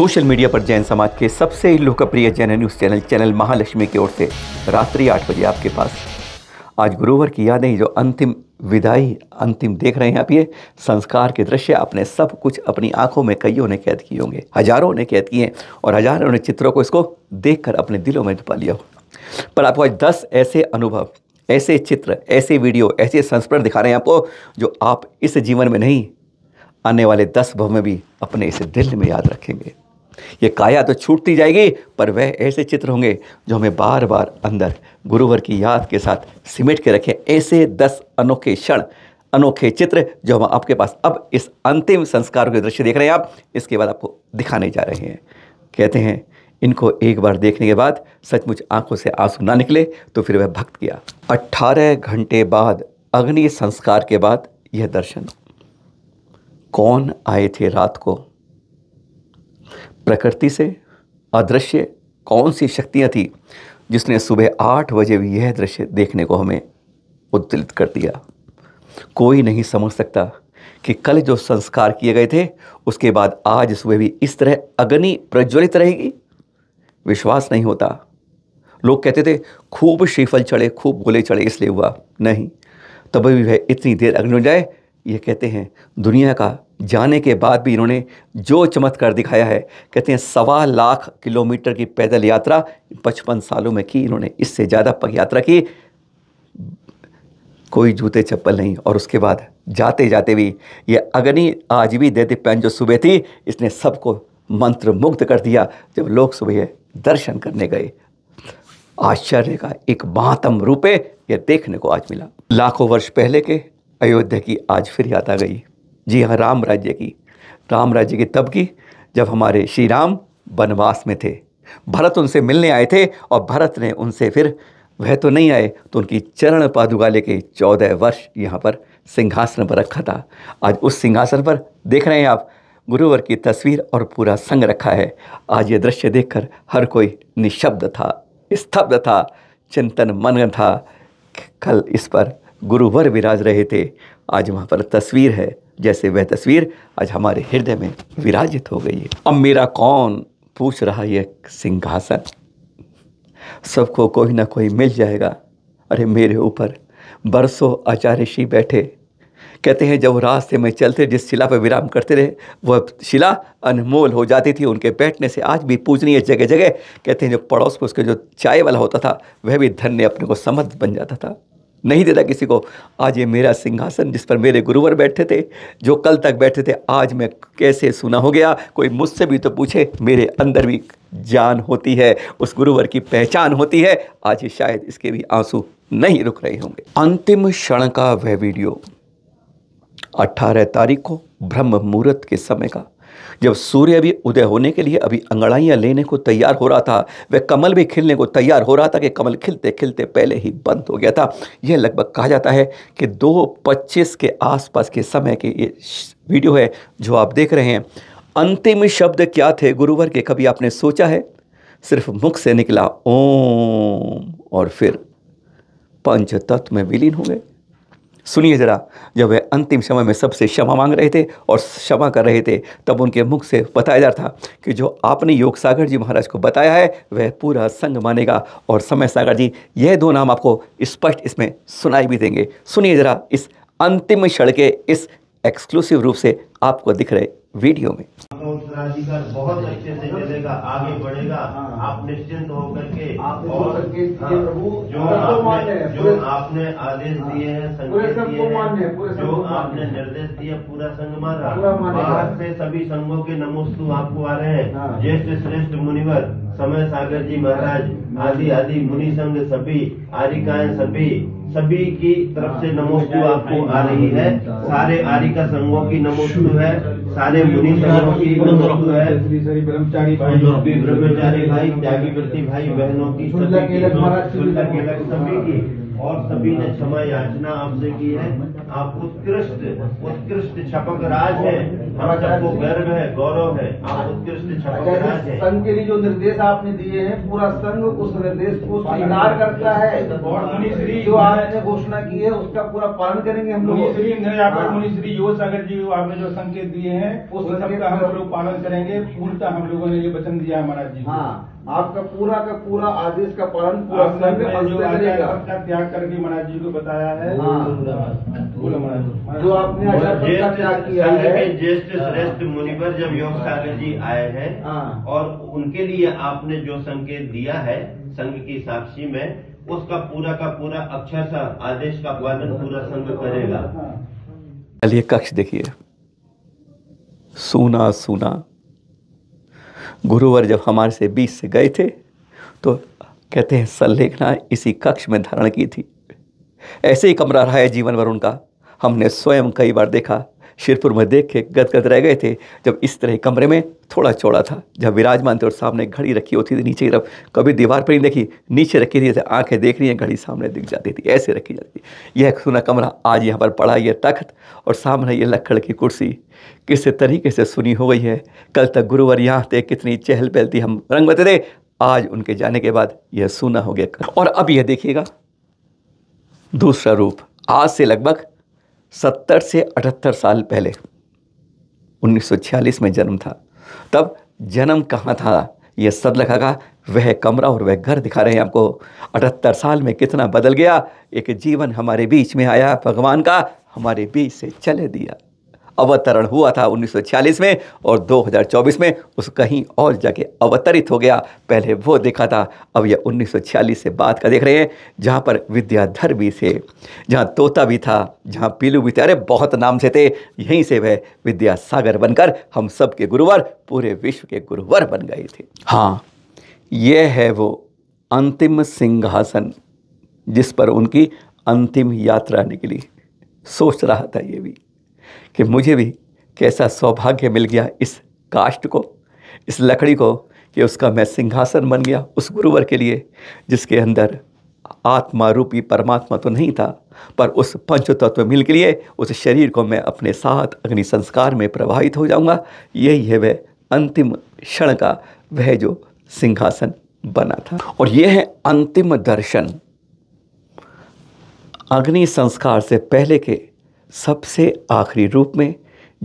Social media पर जैन समाज के सबसे लोकप्रिय Jain news channel channel Mahalakshmi की ओर से रात्रि आठ बजे आपके पास आज गुरुवर की यादें जो अंतिम विदाई अंतिम देख रहे हैं आप ये संस्कार के दृश्य आपने सब कुछ अपनी आंखों में कईयों ने कैद किए होंगे हजारों ने कैद किए और हजारों ने चित्रों को इसको देख अपने दिलों में छुपा लिया पर आपको आज दस ऐसे अनुभव ऐसे चित्र ऐसे वीडियो ऐसे संस्मरण दिखा रहे हैं आपको जो आप इस जीवन में नहीं आने वाले दस भव में भी अपने इस दिल में याद रखेंगे ये काया तो छूटती जाएगी पर वह ऐसे चित्र होंगे जो हमें बार बार अंदर गुरुवर की याद के साथ सिमट के रखें ऐसे दस अनोखे क्षण अनोखे चित्र जो हम आपके पास अब इस अंतिम संस्कार के दृश्य देख रहे हैं आप इसके बाद आपको दिखाने जा रहे हैं कहते हैं इनको एक बार देखने के बाद सचमुच आंखों से आंसू ना निकले तो फिर वह भक्त किया अट्ठारह घंटे बाद अग्नि संस्कार के बाद यह दर्शन कौन आए थे रात को प्रकृति से अदृश्य कौन सी शक्तियाँ थी जिसने सुबह आठ बजे भी यह दृश्य देखने को हमें उद्दलित कर दिया कोई नहीं समझ सकता कि कल जो संस्कार किए गए थे उसके बाद आज सुबह भी इस तरह अग्नि प्रज्वलित रहेगी विश्वास नहीं होता लोग कहते थे खूब श्रीफल चढ़े खूब गोले चढ़े इसलिए हुआ नहीं तभी भी वह इतनी देर अग्नि हो जाए ये कहते हैं दुनिया का जाने के बाद भी इन्होंने जो चमत्कार दिखाया है कहते हैं सवा लाख किलोमीटर की पैदल यात्रा पचपन सालों में की इन्होंने इससे ज़्यादा यात्रा की कोई जूते चप्पल नहीं और उसके बाद जाते जाते भी ये अग्नि आज भी देते पैन जो सुबह थी इसने सबको मंत्र मुग्ध कर दिया जब लोग सुबह दर्शन करने गए आश्चर्य का एक महातम रूपे यह देखने को आज मिला लाखों वर्ष पहले के अयोध्या की आज फिर याद आ गई जी हाँ राम राज्य की राम राज्य की तब की जब हमारे श्री राम वनवास में थे भरत उनसे मिलने आए थे और भरत ने उनसे फिर वह तो नहीं आए तो उनकी चरण पादुका लेके चौदह वर्ष यहाँ पर सिंहासन पर रखा था आज उस सिंहासन पर देख रहे हैं आप गुरुवर की तस्वीर और पूरा संग रखा है आज ये दृश्य देखकर हर कोई निशब्द था स्तब्ध था चिंतन मन था कल इस पर गुरुवर विराज रहे थे आज वहाँ पर तस्वीर है जैसे वह तस्वीर आज हमारे हृदय में विराजित हो गई है अब मेरा कौन पूछ रहा यह सिंहासन सबको कोई ना कोई मिल जाएगा अरे मेरे ऊपर बरसों आचार्य श्री बैठे कहते हैं जब रास्ते में चलते जिस शिला पर विराम करते रहे वह शिला अनमोल हो जाती थी उनके बैठने से आज भी पूजनीय जगह जगह कहते हैं जो पड़ोस में उसके जो चाय वाला होता था वह भी धन्य अपने को समझ बन जाता था नहीं देता किसी को आज ये मेरा सिंहासन जिस पर मेरे गुरुवर बैठे थे जो कल तक बैठे थे आज मैं कैसे सुना हो गया कोई मुझसे भी तो पूछे मेरे अंदर भी जान होती है उस गुरुवर की पहचान होती है आज शायद इसके भी आंसू नहीं रुक रहे होंगे अंतिम क्षण का वह वीडियो अट्ठारह तारीख को ब्रह्म मुहूर्त के समय का जब सूर्य भी उदय होने के लिए अभी अंगड़ाइयाँ लेने को तैयार हो रहा था वह कमल भी खिलने को तैयार हो रहा था कि कमल खिलते खिलते पहले ही बंद हो गया था यह लगभग कहा जाता है कि दो पच्चीस के आसपास के समय की ये वीडियो है जो आप देख रहे हैं अंतिम शब्द क्या थे गुरुवर के कभी आपने सोचा है सिर्फ मुख से निकला ओम और फिर पंच तत्व में विलीन हो गए सुनिए जरा जब वह अंतिम समय में सबसे क्षमा मांग रहे थे और क्षमा कर रहे थे तब उनके मुख से बताया जा था कि जो आपने योग सागर जी महाराज को बताया है वह पूरा संग मानेगा और समय सागर जी यह दो नाम आपको स्पष्ट इस इसमें सुनाई भी देंगे सुनिए जरा इस अंतिम क्षण के इस एक्सक्लूसिव रूप से आपको दिख रहे वीडियो में उत्तराधिकार बहुत अच्छे से चलेगा आगे बढ़ेगा हाँ। आप निश्चिंत होकर के और हाँ, जो आपने जो आपने आदेश हाँ। दिए हैं संकेत दिए हैं जो आपने निर्देश दिए पूरा संघ मारा बाहर से सभी संघों के नमोस्तु आपको आ रहे हैं ज्येष्ठ श्रेष्ठ मुनिवर समय सागर जी महाराज आदि आदि मुनि संघ सभी आरिकाएं सभी सभी की तरफ से नमोस्तु हाँ। आपको आ रही है सारे आरिका संघों की नमोस्तु है सारे मुनि संघों की नमोस्तु है ब्रह्मचारी भाई ब्रह्मचारी भाई त्यागी व्रति भाई बहनों की सभी की और सभी ने क्षमा याचना आपसे की है आप उत्कृष्ट उत्कृष्ट छपक राज है हम आपको गर्व है गौरव है आप उत्कृष्ट छपक अच्छा, राज है संघ के लिए जो निर्देश आपने दिए हैं पूरा संघ उस निर्देश को स्वीकार करता है और मुनिश्री जो आपने घोषणा की है उसका पूरा पालन करेंगे हम लोग श्री इंद्र मुनिश्री हाँ। योग सागर जी आपने जो संकेत दिए हैं उस का हम लोग पालन करेंगे पूर्णता हम लोगों ने ये वचन दिया है महाराज जी हाँ आपका पूरा का पूरा आदेश का पालन पूरा का त्याग करके महाराज जी को बताया है हाँ। जो आपने त्याग किया है ज्येष्ठ हाँ। श्रेष्ठ मुनिवर जब योग हाँ। सागर जी आए हैं और उनके लिए आपने जो संकेत दिया है संघ की साक्षी में उसका पूरा का पूरा अक्षर सा आदेश का पालन पूरा संघ करेगा चलिए कक्ष देखिए सुना सुना गुरुवर जब हमारे से बीस से गए थे तो कहते हैं संलेखना इसी कक्ष में धारण की थी ऐसे ही कमरा रहा है जीवन भर उनका हमने स्वयं कई बार देखा शेरपुर में देख के गदगद रह गए थे जब इस तरह कमरे में थोड़ा चौड़ा था जब विराजमान थे और सामने घड़ी रखी होती थी नीचे की तरफ कभी दीवार पर नहीं देखी नीचे रखी थी जैसे आंखें देख रही हैं घड़ी सामने दिख जाती थी ऐसे रखी जाती थी यह सुना कमरा आज यहाँ पर पड़ा यह तख्त और सामने ये लक्कड़ की कुर्सी किस तरीके से सुनी हो गई है कल तक गुरुवर यहाँ थे कितनी चहल पहल थी हम रंग बते थे आज उनके जाने के बाद यह सूना हो गया और अब यह देखिएगा दूसरा रूप आज से लगभग सत्तर से अठहत्तर साल पहले 1946 में जन्म था तब जन्म कहाँ था ये लगा का वह कमरा और वह घर दिखा रहे हैं आपको अठहत्तर साल में कितना बदल गया एक जीवन हमारे बीच में आया भगवान का हमारे बीच से चले दिया अवतरण हुआ था 1946 में और 2024 में उस कहीं और जाके अवतरित हो गया पहले वो देखा था अब यह 1946 से बात का देख रहे हैं जहाँ पर विद्याधर भी थे जहाँ तोता भी था जहाँ पीलू भी थे अरे बहुत नाम से थे यहीं से वह विद्यासागर बनकर हम सब के गुरुवर पूरे विश्व के गुरुवर बन गए थे हाँ यह है वो अंतिम सिंहासन जिस पर उनकी अंतिम यात्रा निकली सोच रहा था ये भी कि मुझे भी कैसा सौभाग्य मिल गया इस काष्ट को इस लकड़ी को कि उसका मैं सिंहासन बन गया उस गुरुवर के लिए जिसके अंदर आत्मा रूपी परमात्मा तो नहीं था पर उस पंच तत्व मिल के लिए उस शरीर को मैं अपने साथ अग्नि संस्कार में प्रवाहित हो जाऊंगा यही है वह अंतिम क्षण का वह जो सिंहासन बना था और यह है अंतिम दर्शन अग्नि संस्कार से पहले के सबसे आखिरी रूप में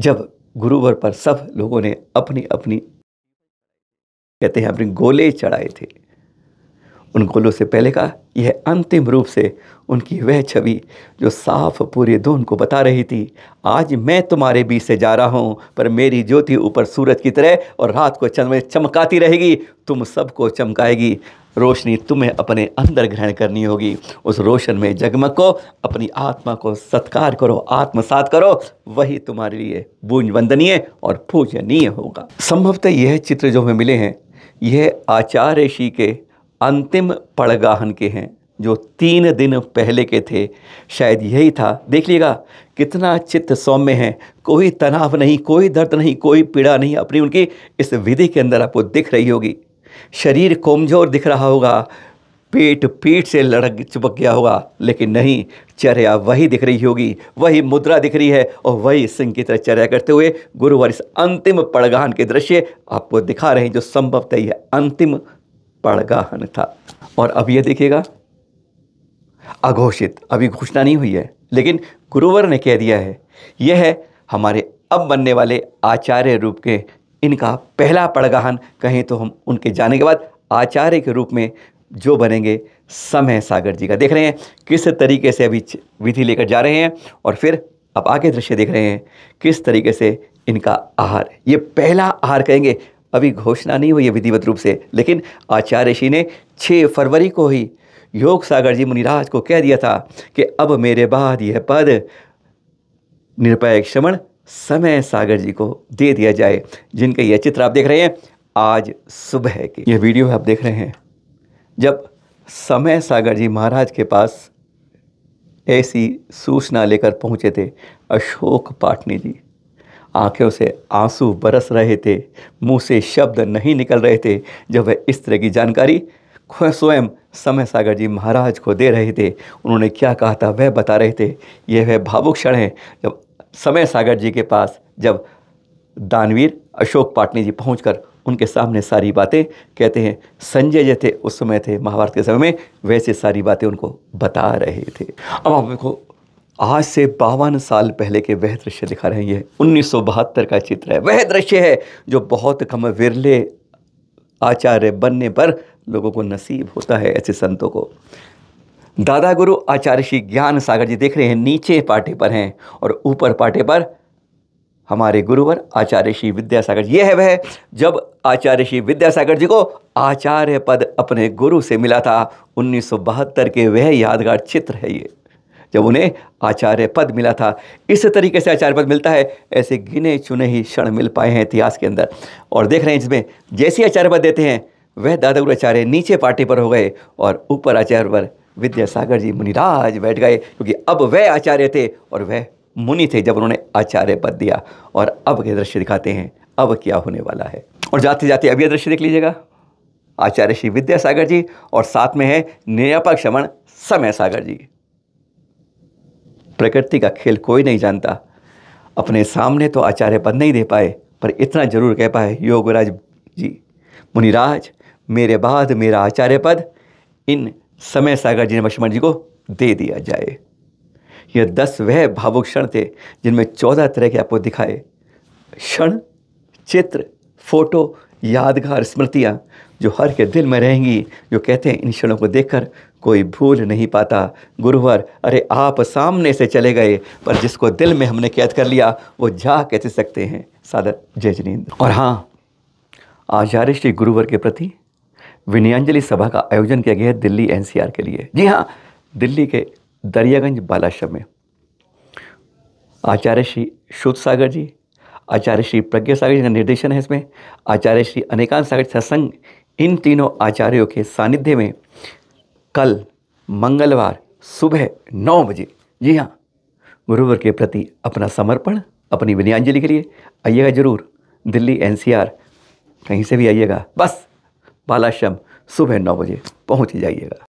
जब गुरुवर पर सब लोगों ने अपनी अपनी कहते हैं अपने गोले चढ़ाए थे उन गोलों से पहले का यह अंतिम रूप से उनकी वह छवि जो साफ पूरे दोन को बता रही थी आज मैं तुम्हारे बीच से जा रहा हूँ पर मेरी ज्योति ऊपर सूरज की तरह और रात को चंद में चमकाती रहेगी तुम सबको चमकाएगी रोशनी तुम्हें अपने अंदर ग्रहण करनी होगी उस रोशन में को अपनी आत्मा को सत्कार करो आत्मसात करो वही तुम्हारे लिए बूंज वंदनीय और पूजनीय होगा संभवतः यह चित्र जो हमें मिले हैं यह आचार्य ऋषि के अंतिम पड़गाहन के हैं जो तीन दिन पहले के थे शायद यही था देख लीजिएगा कितना चित्त सौम्य है कोई तनाव नहीं कोई दर्द नहीं कोई पीड़ा नहीं अपनी उनकी इस विधि के अंदर आपको दिख रही होगी शरीर कमजोर दिख रहा होगा पेट पीठ से लड़क चुपक गया होगा लेकिन नहीं चर्या वही दिख रही होगी वही मुद्रा दिख रही है और वही सिंह की तरह चर्या करते हुए गुरुवार इस अंतिम पड़गान के दृश्य आपको दिखा रहे हैं जो संभवतः यह अंतिम पड़गाहन था और अब यह देखिएगा अघोषित अभी घोषणा नहीं हुई है लेकिन गुरुवर ने कह दिया है यह है हमारे अब बनने वाले आचार्य रूप के इनका पहला पड़गाहन कहें तो हम उनके जाने के बाद आचार्य के रूप में जो बनेंगे समय सागर जी का देख रहे हैं किस तरीके से अभी विधि लेकर जा रहे हैं और फिर अब आगे दृश्य देख रहे हैं किस तरीके से इनका आहार ये पहला आहार कहेंगे अभी घोषणा नहीं हुई है विधिवत रूप से लेकिन आचार्य ऋषि ने 6 फरवरी को ही योग सागर जी मुनिराज को कह दिया था कि अब मेरे बाद यह पद निरपय श्रवण समय सागर जी को दे दिया जाए जिनके यह चित्र आप देख रहे हैं आज सुबह के यह वीडियो आप देख रहे हैं जब समय सागर जी महाराज के पास ऐसी सूचना लेकर पहुंचे थे अशोक पाटनी जी आंखों से आंसू बरस रहे थे मुंह से शब्द नहीं निकल रहे थे जब वह इस तरह की जानकारी स्वयं समय सागर जी महाराज को दे रहे थे उन्होंने क्या कहा था वह बता रहे थे यह वह भावुक क्षण है जब समय सागर जी के पास जब दानवीर अशोक पाटनी जी पहुँच उनके सामने सारी बातें कहते हैं संजय जो थे उस समय थे महाभारत के समय में वैसे सारी बातें उनको बता रहे थे अब आपको आज से बावन साल पहले के वह दृश्य दिखा रहे हैं ये उन्नीस का चित्र है वह दृश्य है जो बहुत कम विरले आचार्य बनने पर लोगों को नसीब होता है ऐसे संतों को दादा गुरु आचार्य श्री ज्ञान सागर जी देख रहे हैं नीचे पाटे पर हैं और ऊपर पाटे पर हमारे गुरुवर आचार्य श्री विद्यासागर जी यह है वह जब आचार्य श्री विद्यासागर जी को आचार्य पद अपने गुरु से मिला था उन्नीस के वह यादगार चित्र है ये जब उन्हें आचार्य पद मिला था इस तरीके से आचार्य पद मिलता है ऐसे गिने चुने ही क्षण मिल पाए हैं इतिहास के अंदर और देख रहे हैं इसमें जैसे आचार्य पद देते हैं वह दादा गुरु आचार्य नीचे पार्टी पर हो गए और ऊपर आचार्य पर विद्यासागर जी मुनिराज बैठ गए क्योंकि अब वह आचार्य थे और वह मुनि थे जब उन्होंने आचार्य पद दिया और अब के दृश्य दिखाते हैं अब क्या होने वाला है और जाते जाते अब यह दृश्य देख लीजिएगा आचार्य श्री विद्यासागर जी और साथ में है निरापक शमन समय सागर जी प्रकृति का खेल कोई नहीं जानता अपने सामने तो आचार्य पद नहीं दे पाए पर इतना जरूर कह पाए योगराज जी मुनिराज मेरे बाद मेरा आचार्य पद इन समय सागर जी ने लक्ष्मण जी को दे दिया जाए यह दस वह भावुक क्षण थे जिनमें चौदह तरह के आपको दिखाए क्षण चित्र फोटो यादगार स्मृतियाँ जो हर के दिल में रहेंगी जो कहते हैं इन क्षणों को देखकर कोई भूल नहीं पाता गुरुवर अरे आप सामने से चले गए पर जिसको दिल में हमने कैद कर लिया वो जा कैसे सकते हैं सादर जय जनेन्द्र और हाँ आचार्य श्री गुरुवर के प्रति विनयांजलि सभा का आयोजन किया गया है दिल्ली एनसीआर के लिए जी हाँ दिल्ली के दरियागंज बालाश्रम में आचार्य श्री शुद्ध सागर जी आचार्य श्री प्रज्ञा सागर जी का निर्देशन है इसमें आचार्य श्री अनेकांत सागर सत्संग इन तीनों आचार्यों के सानिध्य में कल मंगलवार सुबह नौ बजे जी हाँ गुरुवर के प्रति अपना समर्पण अपनी विनयांजलि के लिए आइएगा जरूर दिल्ली एनसीआर कहीं से भी आइएगा बस बालाश्रम सुबह नौ बजे पहुँच जाइएगा